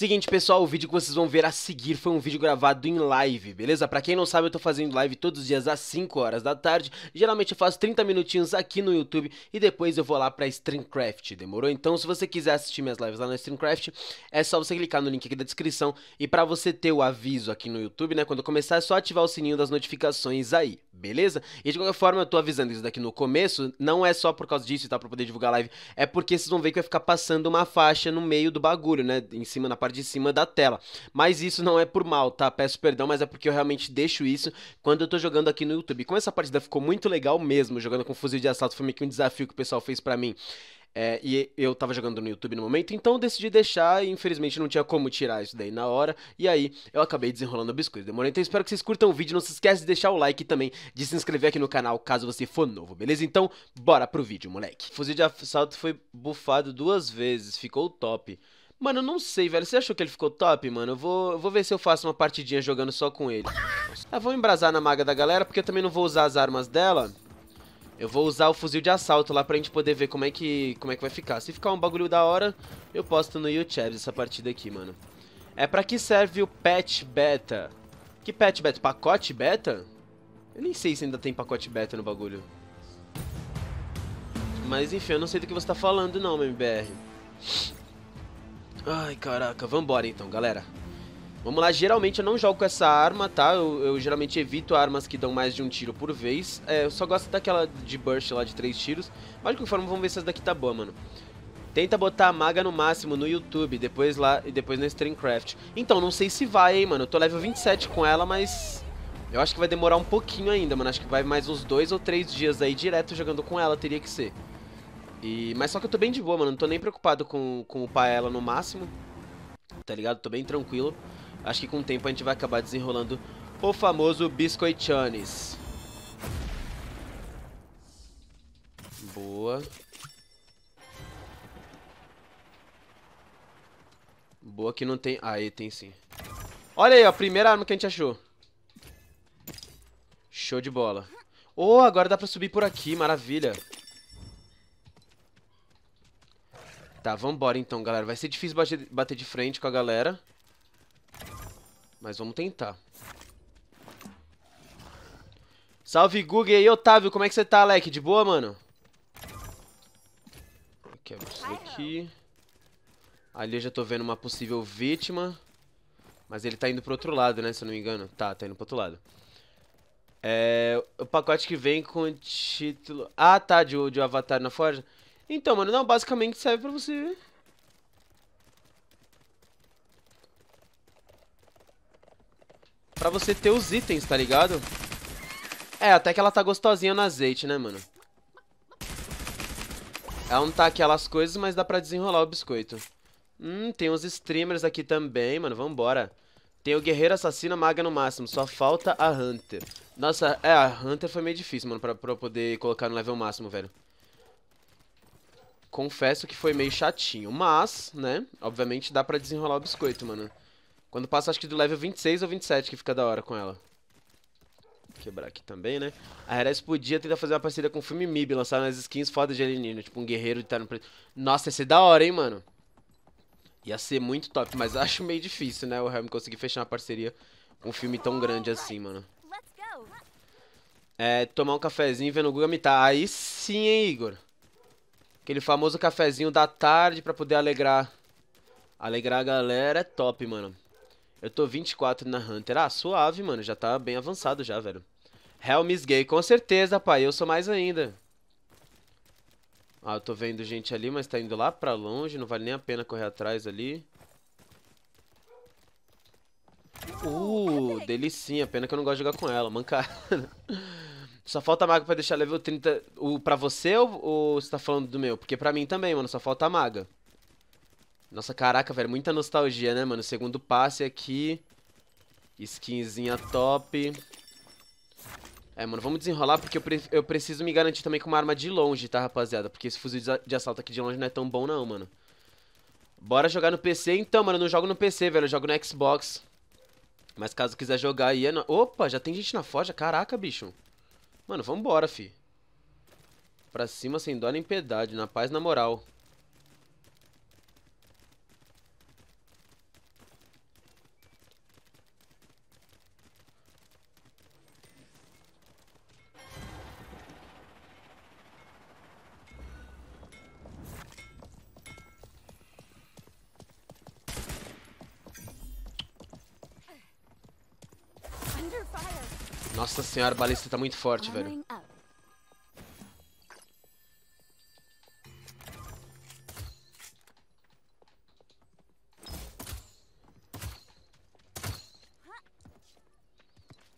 Seguinte, pessoal, o vídeo que vocês vão ver a seguir foi um vídeo gravado em live, beleza? Pra quem não sabe, eu tô fazendo live todos os dias às 5 horas da tarde. Geralmente eu faço 30 minutinhos aqui no YouTube e depois eu vou lá pra Streamcraft, demorou? Então, se você quiser assistir minhas lives lá na Streamcraft, é só você clicar no link aqui da descrição. E pra você ter o aviso aqui no YouTube, né, quando começar é só ativar o sininho das notificações aí, beleza? E de qualquer forma, eu tô avisando isso daqui no começo, não é só por causa disso, e tá, pra poder divulgar live, é porque vocês vão ver que vai ficar passando uma faixa no meio do bagulho, né, em cima na parte parte de cima da tela. Mas isso não é por mal, tá? Peço perdão, mas é porque eu realmente deixo isso quando eu tô jogando aqui no YouTube. Como essa partida ficou muito legal mesmo, jogando com fuzil de assalto, foi meio que um desafio que o pessoal fez para mim. É, e eu tava jogando no YouTube no momento, então eu decidi deixar e infelizmente não tinha como tirar isso daí na hora. E aí eu acabei desenrolando o biscoito. Demorei, então espero que vocês curtam o vídeo. Não se esquece de deixar o like e também de se inscrever aqui no canal caso você for novo, beleza? Então bora pro vídeo, moleque. fuzil de assalto foi bufado duas vezes, ficou top. Mano, eu não sei, velho. Você achou que ele ficou top, mano? Eu vou, eu vou ver se eu faço uma partidinha jogando só com ele. Ah, vou embrasar na maga da galera, porque eu também não vou usar as armas dela. Eu vou usar o fuzil de assalto lá pra gente poder ver como é que, como é que vai ficar. Se ficar um bagulho da hora, eu posto no YouTube essa partida aqui, mano. É pra que serve o patch beta? Que patch beta? Pacote beta? Eu nem sei se ainda tem pacote beta no bagulho. Mas enfim, eu não sei do que você tá falando não, MBR. Ai, caraca. Vambora então, galera. Vamos lá, geralmente eu não jogo com essa arma, tá? Eu, eu geralmente evito armas que dão mais de um tiro por vez. É, eu só gosto daquela de burst lá de três tiros. Mas de qualquer forma, vamos ver se essa daqui tá boa, mano. Tenta botar a maga no máximo no YouTube, depois lá e depois no Streamcraft. Então, não sei se vai, hein, mano. Eu tô level 27 com ela, mas... Eu acho que vai demorar um pouquinho ainda, mano. Acho que vai mais uns dois ou três dias aí direto jogando com ela, teria que ser. E, mas só que eu tô bem de boa, mano. Não tô nem preocupado com, com upar ela no máximo. Tá ligado? Tô bem tranquilo. Acho que com o tempo a gente vai acabar desenrolando o famoso Biscoitianis. Boa. Boa que não tem... Aí, ah, tem sim. Olha aí, ó. A primeira arma que a gente achou. Show de bola. Oh, agora dá pra subir por aqui. Maravilha. Maravilha. Tá, vambora então, galera. Vai ser difícil bater de frente com a galera. Mas vamos tentar. Salve, Google E aí, Otávio. Como é que você tá, Alec? De boa, mano? Quebra isso aqui. Ali eu já tô vendo uma possível vítima. Mas ele tá indo pro outro lado, né? Se eu não me engano. Tá, tá indo pro outro lado. É, o pacote que vem com o título... Ah, tá, de, de Avatar na Forja. Então, mano, não, basicamente serve pra você... Pra você ter os itens, tá ligado? É, até que ela tá gostosinha no azeite, né, mano? Ela não tá aquelas coisas, mas dá pra desenrolar o biscoito. Hum, tem uns streamers aqui também, mano, vambora. Tem o guerreiro, assassino, maga no máximo, só falta a hunter. Nossa, é, a hunter foi meio difícil, mano, pra, pra eu poder colocar no level máximo, velho. Confesso que foi meio chatinho, mas, né, obviamente dá pra desenrolar o biscoito, mano. Quando passa, acho que do level 26 ou 27 que fica da hora com ela. quebrar aqui também, né? A Heres podia tentar fazer uma parceria com o filme MIB, lançar nas skins foda de alienígena, tipo um guerreiro de tá no... Nossa, ia ser da hora, hein, mano? Ia ser muito top, mas acho meio difícil, né, o Helm conseguir fechar uma parceria com um filme tão grande assim, mano. É, tomar um cafezinho e ver no Google imitar. Aí sim, hein, Igor? Aquele famoso cafezinho da tarde pra poder alegrar. Alegrar a galera é top, mano. Eu tô 24 na Hunter. Ah, suave, mano. Já tá bem avançado já, velho. Helms Gay, com certeza, pai. Eu sou mais ainda. Ah, eu tô vendo gente ali, mas tá indo lá pra longe. Não vale nem a pena correr atrás ali. Uh, delicinha. Pena que eu não gosto de jogar com ela. Mancada. Só falta a maga pra deixar level 30 o, pra você ou, ou você tá falando do meu? Porque pra mim também, mano, só falta a maga. Nossa, caraca, velho, muita nostalgia, né, mano? Segundo passe aqui. Skinzinha top. É, mano, vamos desenrolar porque eu, pre eu preciso me garantir também com uma arma de longe, tá, rapaziada? Porque esse fuzil de assalto aqui de longe não é tão bom não, mano. Bora jogar no PC? Então, mano, eu não jogo no PC, velho. Eu jogo no Xbox. Mas caso quiser jogar aí... É no... Opa, já tem gente na forja. Caraca, bicho. Mano, vambora, fi. Pra cima, sem dó nem piedade, na paz, na moral. Nossa senhora, a balista tá muito forte, velho.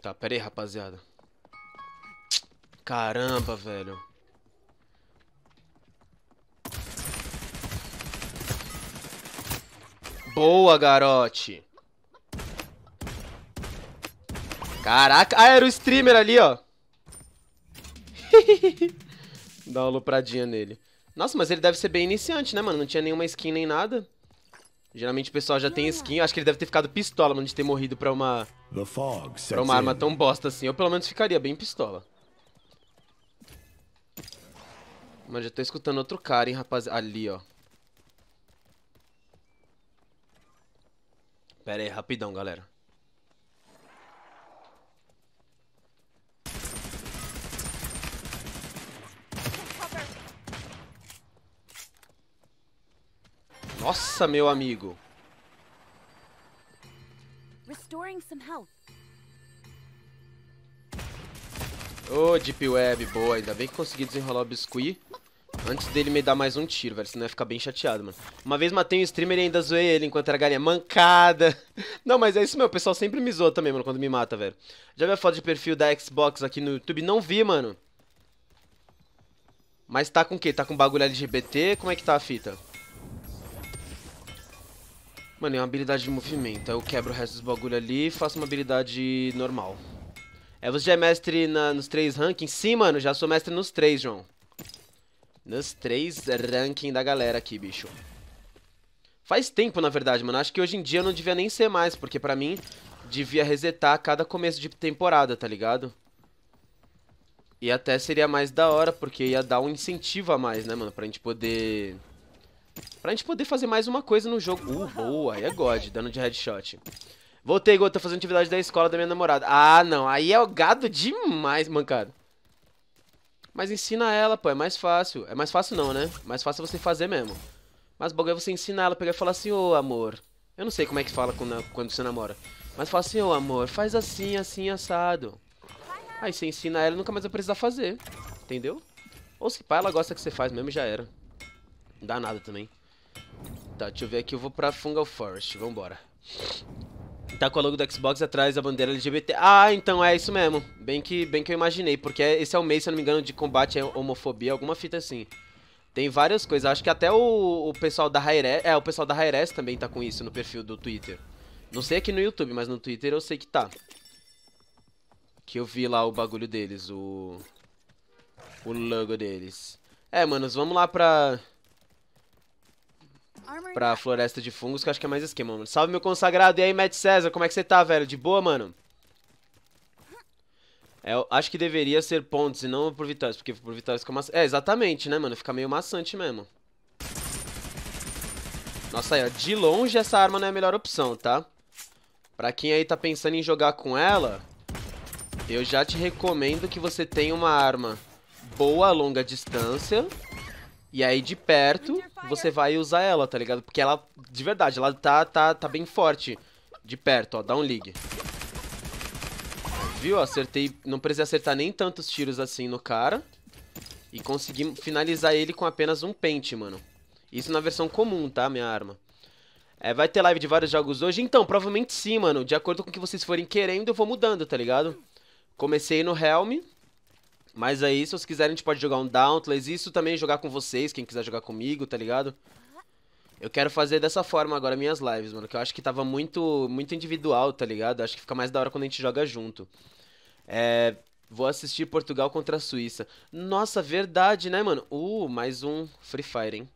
Tá, pera aí, rapaziada. Caramba, velho. Boa, garote. Caraca. Ah, era o streamer ali, ó. Dá uma lopradinha nele. Nossa, mas ele deve ser bem iniciante, né, mano? Não tinha nenhuma skin nem nada. Geralmente o pessoal já tem skin. Eu acho que ele deve ter ficado pistola, mano, de ter morrido pra uma... Pra uma arma tão bosta assim. Eu, pelo menos, ficaria bem pistola. Mano, já tô escutando outro cara, hein, rapaz. Ali, ó. Pera aí, rapidão, galera. Nossa, meu amigo. Restoring some health. Ô, oh, Deep Web, boa. Ainda bem que consegui desenrolar o Biscuit. Antes dele me dar mais um tiro, velho. Senão ia ficar bem chateado, mano. Uma vez matei um streamer e ainda zoei ele enquanto era galinha mancada. Não, mas é isso mesmo. O pessoal sempre me zoa também, mano, quando me mata, velho. Já vi a foto de perfil da Xbox aqui no YouTube? Não vi, mano. Mas tá com o quê? Tá com bagulho LGBT? Como é que tá a fita? Mano, é uma habilidade de movimento. Eu quebro o resto dos bagulho ali e faço uma habilidade normal. É, você já é mestre na, nos três rankings? Sim, mano, já sou mestre nos três, João. Nos três rankings da galera aqui, bicho. Faz tempo, na verdade, mano. Acho que hoje em dia eu não devia nem ser mais, porque pra mim devia resetar cada começo de temporada, tá ligado? E até seria mais da hora, porque ia dar um incentivo a mais, né, mano? Pra gente poder... Pra gente poder fazer mais uma coisa no jogo. Uh, boa. Aí é God, dano de headshot. Voltei, Goto. Tô fazendo atividade da escola da minha namorada. Ah, não. Aí é o gado demais, mancado. Mas ensina ela, pô. É mais fácil. É mais fácil não, né? Mais fácil é você fazer mesmo. Mas o bagulho é você ensinar ela. Pegar e falar assim, ô, oh, amor. Eu não sei como é que fala quando, quando você namora. Mas fala assim, ô, oh, amor. Faz assim, assim, assado. Aí você ensina ela e nunca mais vai precisar fazer. Entendeu? Ou se pá, ela gosta que você faz mesmo e já era. Não dá nada também. Tá, deixa eu ver aqui. Eu vou pra Fungal Forest. Vambora. Tá com a logo do Xbox atrás a bandeira LGBT. Ah, então é isso mesmo. Bem que, bem que eu imaginei. Porque é, esse é o mês, se eu não me engano, de combate à é homofobia. Alguma fita assim. Tem várias coisas. Acho que até o, o pessoal da Haires... É, o pessoal da Haires também tá com isso no perfil do Twitter. Não sei aqui no YouTube, mas no Twitter eu sei que tá. Que eu vi lá o bagulho deles, o... O logo deles. É, manos, vamos lá pra pra floresta de fungos, que eu acho que é mais esquema, mano. Salve, meu consagrado. E aí, Matt César, como é que você tá, velho? De boa, mano? É, acho que deveria ser pontos e não por vitórias, porque por vitórias fica maçante. É, exatamente, né, mano? Fica meio maçante mesmo. Nossa, aí, ó, de longe essa arma não é a melhor opção, tá? Pra quem aí tá pensando em jogar com ela, eu já te recomendo que você tenha uma arma boa a longa distância e aí de perto você vai usar ela, tá ligado? Porque ela, de verdade, ela tá, tá, tá bem forte. De perto, ó, dá um ligue. Viu? Acertei, não precisei acertar nem tantos tiros assim no cara. E consegui finalizar ele com apenas um pente, mano. Isso na versão comum, tá? Minha arma. É, vai ter live de vários jogos hoje? Então, provavelmente sim, mano. De acordo com o que vocês forem querendo, eu vou mudando, tá ligado? Comecei no Helm. Mas aí, se vocês quiserem, a gente pode jogar um Dauntless. Isso também jogar com vocês, quem quiser jogar comigo, tá ligado? Eu quero fazer dessa forma agora minhas lives, mano. Que eu acho que tava muito, muito individual, tá ligado? Acho que fica mais da hora quando a gente joga junto. É... Vou assistir Portugal contra a Suíça. Nossa, verdade, né, mano? Uh, mais um Free Fire, hein?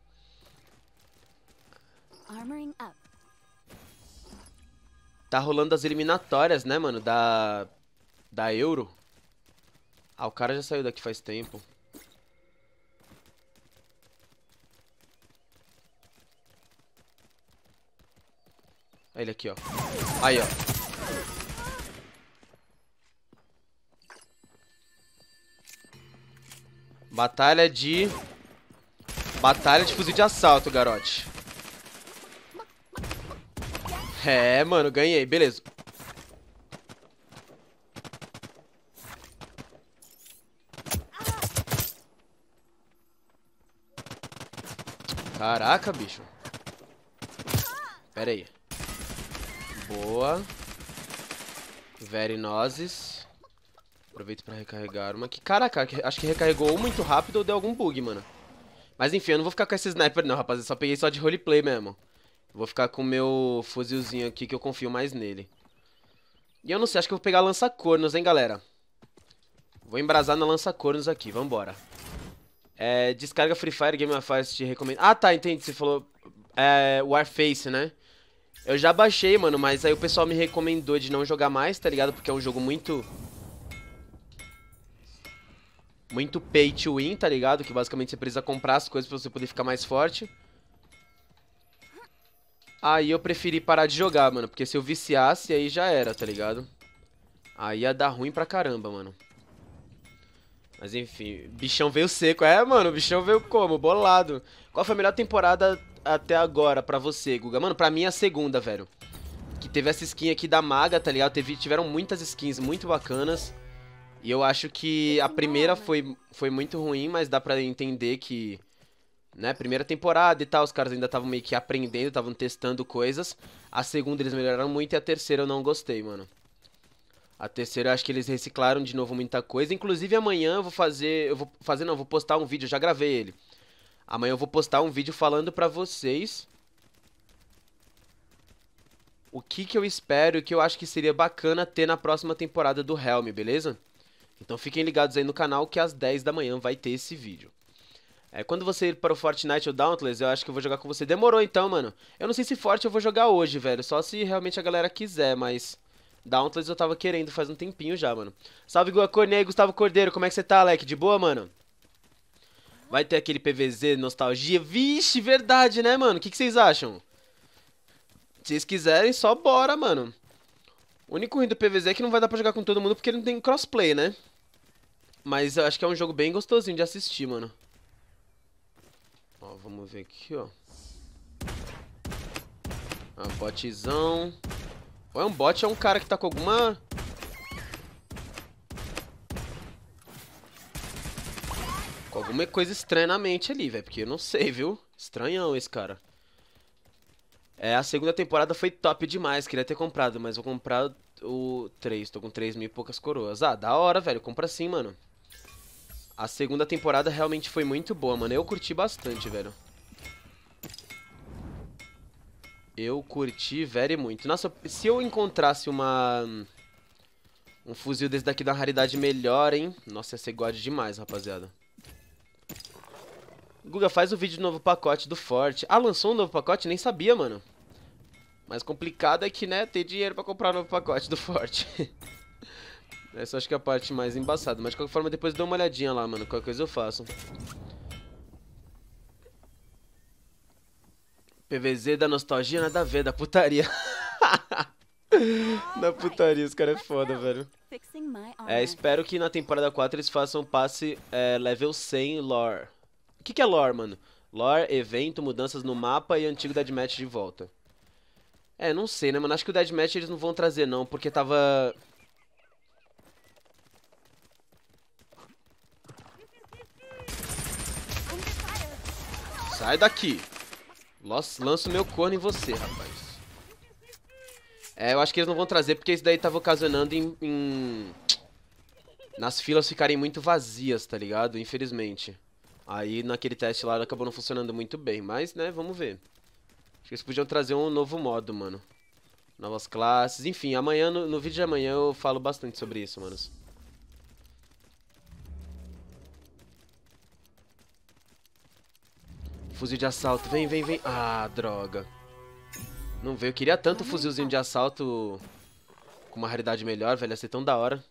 Tá rolando as eliminatórias, né, mano? Da... Da Euro. Ah, o cara já saiu daqui faz tempo. É ele aqui, ó. Aí, ó. Batalha de... Batalha de fuzil de assalto, garote. É, mano, ganhei. Beleza. Caraca, bicho. Pera aí. Boa. Verinoses. Aproveito pra recarregar uma aqui. Caraca, acho que recarregou muito rápido ou deu algum bug, mano. Mas enfim, eu não vou ficar com esse sniper não, rapaziada. Só peguei só de roleplay mesmo. Vou ficar com o meu fuzilzinho aqui que eu confio mais nele. E eu não sei, acho que eu vou pegar lança-cornos, hein, galera. Vou embrasar na lança-cornos aqui, vambora. É, descarga Free Fire, Game of Fire te recomendo. Ah, tá, entendi. Você falou é, Warface, né? Eu já baixei, mano, mas aí o pessoal me recomendou de não jogar mais, tá ligado? Porque é um jogo muito... Muito pay to win, tá ligado? Que basicamente você precisa comprar as coisas pra você poder ficar mais forte. Aí eu preferi parar de jogar, mano. Porque se eu viciasse, aí já era, tá ligado? Aí ia dar ruim pra caramba, mano. Mas enfim, bichão veio seco. É, mano, o bichão veio como? Bolado. Qual foi a melhor temporada até agora pra você, Guga? Mano, pra mim é a segunda, velho. Que teve essa skin aqui da maga, tá ligado? Teve, tiveram muitas skins muito bacanas. E eu acho que a primeira né? foi, foi muito ruim, mas dá pra entender que... Né, primeira temporada e tal, os caras ainda estavam meio que aprendendo, estavam testando coisas. A segunda eles melhoraram muito e a terceira eu não gostei, mano. A terceira, eu acho que eles reciclaram de novo muita coisa. Inclusive amanhã eu vou fazer, eu vou fazer não, vou postar um vídeo, já gravei ele. Amanhã eu vou postar um vídeo falando pra vocês o que que eu espero e o que eu acho que seria bacana ter na próxima temporada do Helm, beleza? Então fiquem ligados aí no canal que às 10 da manhã vai ter esse vídeo. É, quando você ir para o Fortnite ou Dauntless, eu acho que eu vou jogar com você. Demorou então, mano. Eu não sei se Forte eu vou jogar hoje, velho. Só se realmente a galera quiser, mas... Dauntless eu tava querendo faz um tempinho já, mano. Salve, e Gustavo Cordeiro. Como é que você tá, Alec? De boa, mano? Vai ter aquele PVZ nostalgia? Vixe, verdade, né, mano? O que, vocês acham? Se vocês quiserem, só bora, mano. O único ruim do PVZ é que não vai dar pra jogar com todo mundo porque ele não tem crossplay, né? Mas eu acho que é um jogo bem gostosinho de assistir, mano. Ó, vamos ver aqui, ó. Ah, botzão. Ou é um bot, é um cara que tá com alguma... Com alguma coisa estranha na mente ali, velho. Porque eu não sei, viu? Estranhão esse cara. É, a segunda temporada foi top demais. Queria ter comprado, mas vou comprar o 3. Tô com 3 mil e poucas coroas. Ah, da hora, velho. Compra sim, mano. A segunda temporada realmente foi muito boa, mano. Eu curti bastante, velho. Eu curti very muito. Nossa, se eu encontrasse uma... Um fuzil desse daqui da raridade melhor, hein? Nossa, ia ser god demais, rapaziada. Guga, faz o vídeo do novo pacote do Forte. Ah, lançou um novo pacote? Nem sabia, mano. Mas complicado é que, né, ter dinheiro pra comprar um novo pacote do Forte. Essa acho que é a parte mais embaçada. Mas de qualquer forma, depois dou uma olhadinha lá, mano. Qualquer coisa eu faço. PVZ da nostalgia, nada a ver, da putaria. da putaria, os caras é foda, velho. É, espero que na temporada 4 eles façam passe é, level 100 lore. O que, que é lore, mano? Lore, evento, mudanças no mapa e antigo deadmatch de volta. É, não sei, né, mano? Acho que o deadmatch eles não vão trazer, não, porque tava... Sai daqui! Lanço meu corno em você, rapaz. É, eu acho que eles não vão trazer porque isso daí tava ocasionando em, em... Nas filas ficarem muito vazias, tá ligado? Infelizmente. Aí naquele teste lá acabou não funcionando muito bem, mas, né, vamos ver. Acho que eles podiam trazer um novo modo, mano. Novas classes, enfim, amanhã, no, no vídeo de amanhã eu falo bastante sobre isso, manos. Fuzil de assalto. Vem, vem, vem. Ah, droga. Não veio. Eu queria tanto fuzilzinho de assalto com uma raridade melhor, velho. Ia ser tão da hora.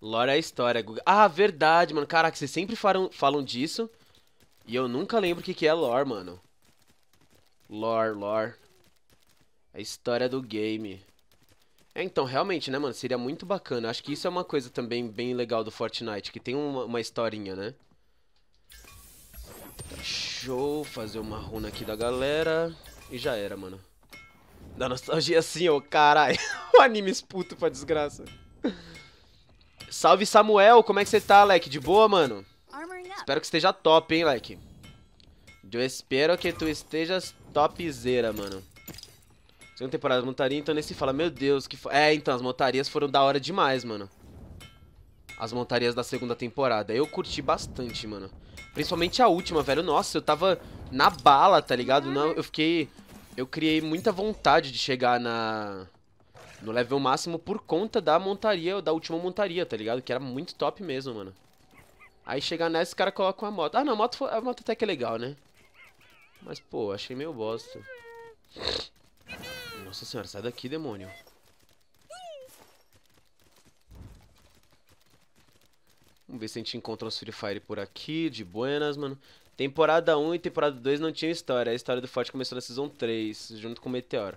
Lore é a história. Ah, verdade, mano. Caraca, vocês sempre falam, falam disso. E eu nunca lembro o que, que é lore, mano. Lore, lore. É a história do game. É, então, realmente, né, mano? Seria muito bacana. Acho que isso é uma coisa também bem legal do Fortnite, que tem uma, uma historinha, né? Show, fazer uma runa aqui da galera. E já era, mano. Da nostalgia assim, ô, caralho. o anime esputo pra desgraça. Salve, Samuel. Como é que você tá, Leque? De boa, mano? Espero que esteja top, hein, Leque. Eu espero que tu estejas topzera, mano. Segunda temporada, montaria, então nesse fala, meu Deus, que... Fo... É, então, as montarias foram da hora demais, mano as montarias da segunda temporada. Eu curti bastante, mano. Principalmente a última, velho. Nossa, eu tava na bala, tá ligado? Não, eu fiquei... Eu criei muita vontade de chegar na... No level máximo por conta da montaria, da última montaria, tá ligado? Que era muito top mesmo, mano. Aí chegar nessa, o cara coloca uma moto. Ah, não, a moto, a moto até que é legal, né? Mas, pô, achei meio bosta. Nossa senhora, sai daqui, demônio. Vamos ver se a gente encontra os Free Fire por aqui, de buenas, mano. Temporada 1 e temporada 2 não tinha história. A história do Forte começou na Season 3, junto com o Meteoro.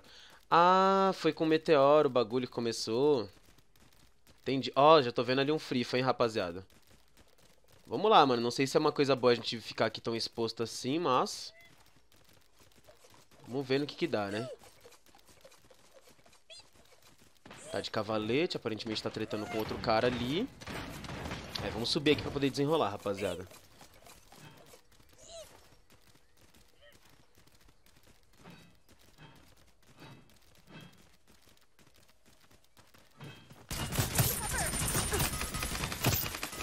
Ah, foi com o Meteoro o bagulho que começou. Entendi. Ó, oh, já tô vendo ali um Fire, hein, rapaziada. Vamos lá, mano. Não sei se é uma coisa boa a gente ficar aqui tão exposto assim, mas... Vamos ver no que que dá, né? Tá de cavalete, aparentemente tá tretando com outro cara ali. É, vamos subir aqui pra poder desenrolar, rapaziada.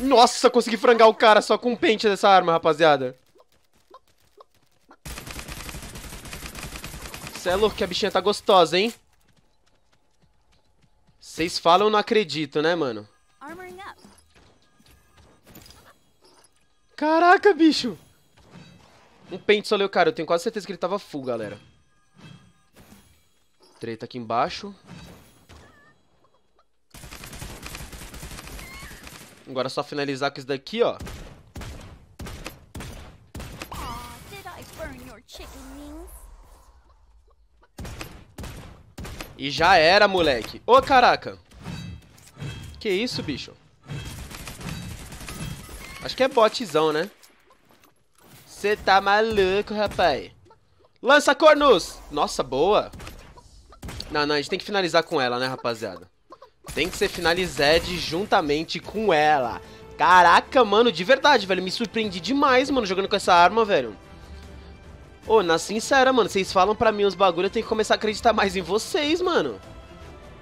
Nossa, consegui frangar o cara só com um pente dessa arma, rapaziada. Cê é louco que a bichinha tá gostosa, hein? Vocês falam, eu não acredito, né, mano? Caraca, bicho! Um pente só leu, cara. Eu tenho quase certeza que ele tava full, galera. Treta aqui embaixo. Agora é só finalizar com isso daqui, ó. E já era, moleque. Ô, caraca. Que isso, bicho. Acho que é botzão, né? Você tá maluco, rapaz. Lança cornos! Nossa, boa. Não, não, a gente tem que finalizar com ela, né, rapaziada? Tem que ser finalized juntamente com ela. Caraca, mano, de verdade, velho. Me surpreendi demais, mano, jogando com essa arma, velho. Ô, oh, na sincera, mano, vocês falam pra mim uns bagulho, eu tenho que começar a acreditar mais em vocês, mano.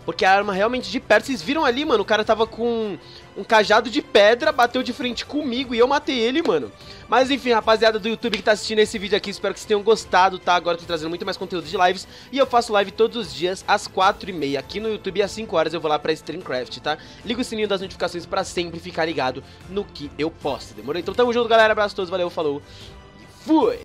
Porque a arma realmente de perto, vocês viram ali, mano, o cara tava com um cajado de pedra, bateu de frente comigo e eu matei ele, mano. Mas enfim, rapaziada do YouTube que tá assistindo esse vídeo aqui, espero que vocês tenham gostado, tá? Agora eu tô trazendo muito mais conteúdo de lives e eu faço live todos os dias às 4h30 aqui no YouTube e às 5 horas eu vou lá pra Streamcraft, tá? Liga o sininho das notificações pra sempre ficar ligado no que eu posto, demorou? Então tamo junto, galera, abraço a todos, valeu, falou e fui!